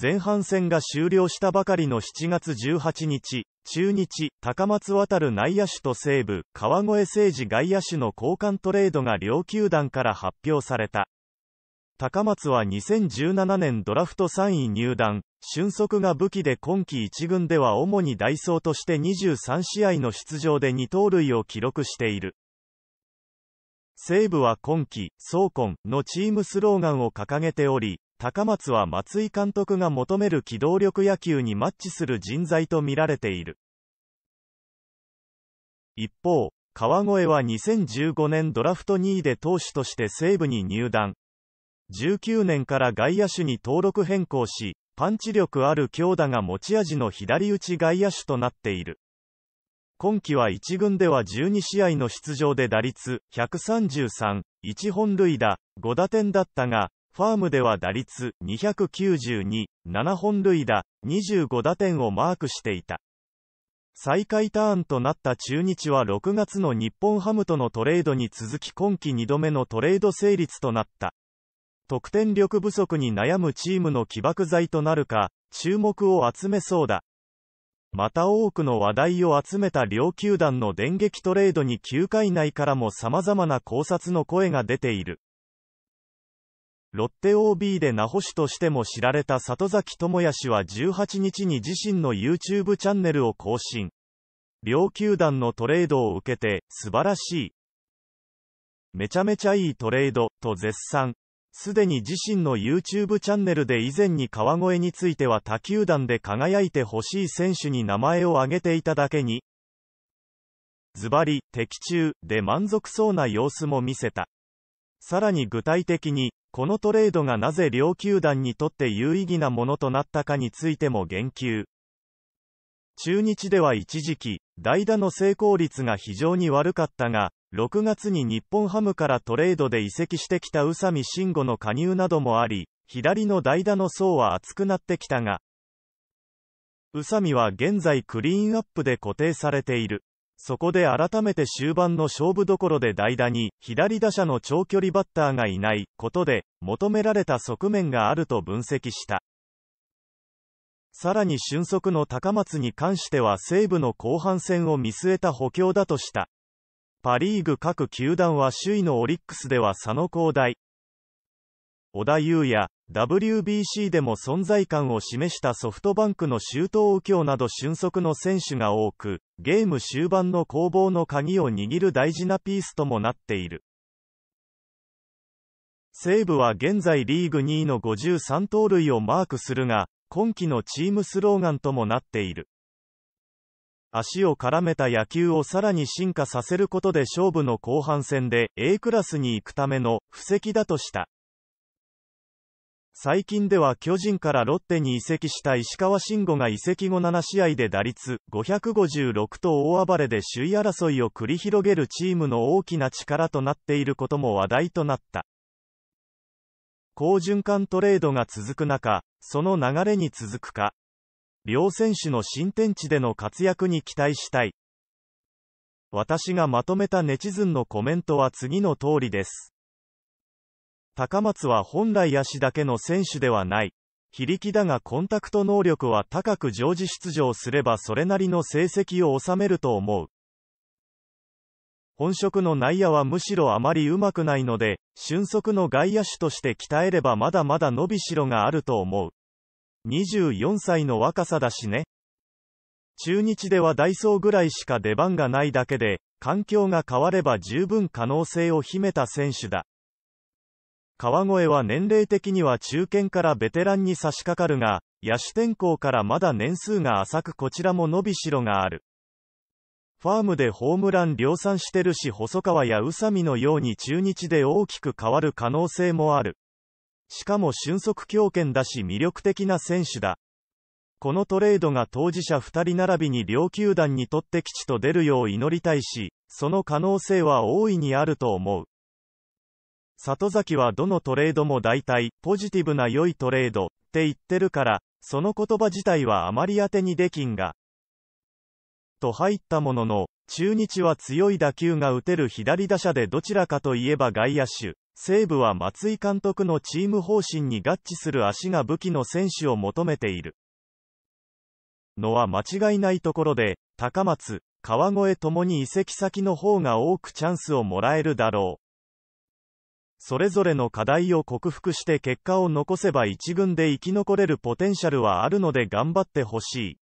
前半戦が終了したばかりの7月18日、中日、高松渡る内野手と西武、川越誠司外野手の交換トレードが両球団から発表された。高松は2017年ドラフト3位入団、俊足が武器で今季1軍では主にダイソーとして23試合の出場で2盗塁を記録している。西武は今季、総根のチームスローガンを掲げており、高松は松井監督が求める機動力野球にマッチする人材と見られている。一方、川越は2015年ドラフト2位で投手として西武に入団。19年から外野手に登録変更し、パンチ力ある強打が持ち味の左打ち外野手となっている。今季は1軍では12試合の出場で打率133、1本塁打、5打点だったが、ファームでは打率292、7本塁打、25打点をマークしていた。最下位ターンとなった中日は6月の日本ハムとのトレードに続き今季2度目のトレード成立となった。得点力不足に悩むチームの起爆剤となるか、注目を集めそうだ。また多くの話題を集めた両球団の電撃トレードに9回内からも様々な考察の声が出ている。ロッテ OB で名護市としても知られた里崎智也氏は18日に自身の YouTube チャンネルを更新。両球団のトレードを受けて、素晴らしい。めちゃめちゃいいトレード、と絶賛。すでに自身の YouTube チャンネルで以前に川越については他球団で輝いてほしい選手に名前を挙げていただけに、ズバリ、的中、で満足そうな様子も見せた。さらに具体的に、このトレードがなぜ両球団にとって有意義なものとなったかについても言及。中日では一時期、代打の成功率が非常に悪かったが、6月に日本ハムからトレードで移籍してきた宇佐美慎吾の加入などもあり、左の代打の層は厚くなってきたが、宇佐美は現在クリーンアップで固定されている。そこで改めて終盤の勝負どころで代打に、左打者の長距離バッターがいないことで、求められた側面があると分析した。さらに俊足の高松に関しては西武の後半戦を見据えた補強だとした。パリーグ各球団は首位のオリックスでは佐野広大。小田優也、WBC でも存在感を示したソフトバンクの周東右京など俊足の選手が多く、ゲーム終盤の攻防の鍵を握る大事なピースともなっている。西武は現在リーグ2位の53盗塁をマークするが、今季のチームスローガンともなっている。足を絡めた野球をさらに進化させることで勝負の後半戦で A クラスに行くための布石だとした。最近では巨人からロッテに移籍した石川慎吾が移籍後7試合で打率556と大暴れで首位争いを繰り広げるチームの大きな力となっていることも話題となった。好循環トレードが続く中、その流れに続くか、両選手の新天地での活躍に期待したい。私がまとめたネチズンのコメントは次の通りです。高松は本来足だけの選手ではない。非力だがコンタクト能力は高く常時出場すればそれなりの成績を収めると思う。本職の内野はむしろあまりうまくないので、俊足の外野手として鍛えればまだまだ伸びしろがあると思う。24歳の若さだしね。中日ではダイソーぐらいしか出番がないだけで、環境が変われば十分可能性を秘めた選手だ。川越は年齢的には中堅からベテランに差し掛かるが、野手転向からまだ年数が浅くこちらも伸びしろがある。ファームでホームラン量産してるし細川や宇佐美のように中日で大きく変わる可能性もある。しかも俊足強肩だし魅力的な選手だ。このトレードが当事者2人並びに両球団にとって基地と出るよう祈りたいし、その可能性は大いにあると思う。里崎はどのトレードも大体、ポジティブな良いトレード、って言ってるから、その言葉自体はあまり当てにできんが。と入ったものの、中日は強い打球が打てる左打者でどちらかといえば外野手。西武は松井監督のチーム方針に合致する足が武器の選手を求めている。のは間違いないところで、高松、川越ともに移籍先の方が多くチャンスをもらえるだろう。それぞれの課題を克服して結果を残せば一軍で生き残れるポテンシャルはあるので頑張ってほしい。